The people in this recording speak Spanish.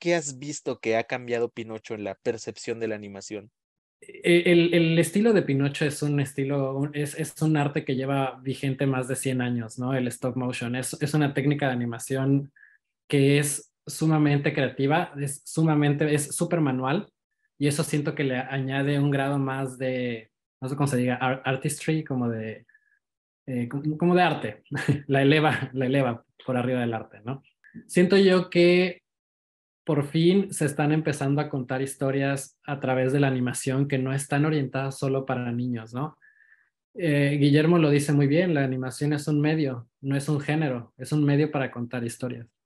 ¿qué has visto que ha cambiado Pinocho en la percepción de la animación? E-, el, estilo de Pinocho es un estilo, es, es, un arte que lleva vigente más de 100 años, ¿no? El stop motion es, una técnica de animación que es sumamente creativa, es sumamente, es súper manual y eso siento que le añade un grado más de, no sé cómo se diga, artistry, como de, eh, como, como de arte, la eleva, la eleva por arriba del arte, ¿no? Siento yo que por fin se están empezando a contar historias a través de la animación que no están orientadas solo para niños, ¿no? Eh, Guillermo lo dice muy bien, la animación es un medio, no es un género, es un medio para contar historias.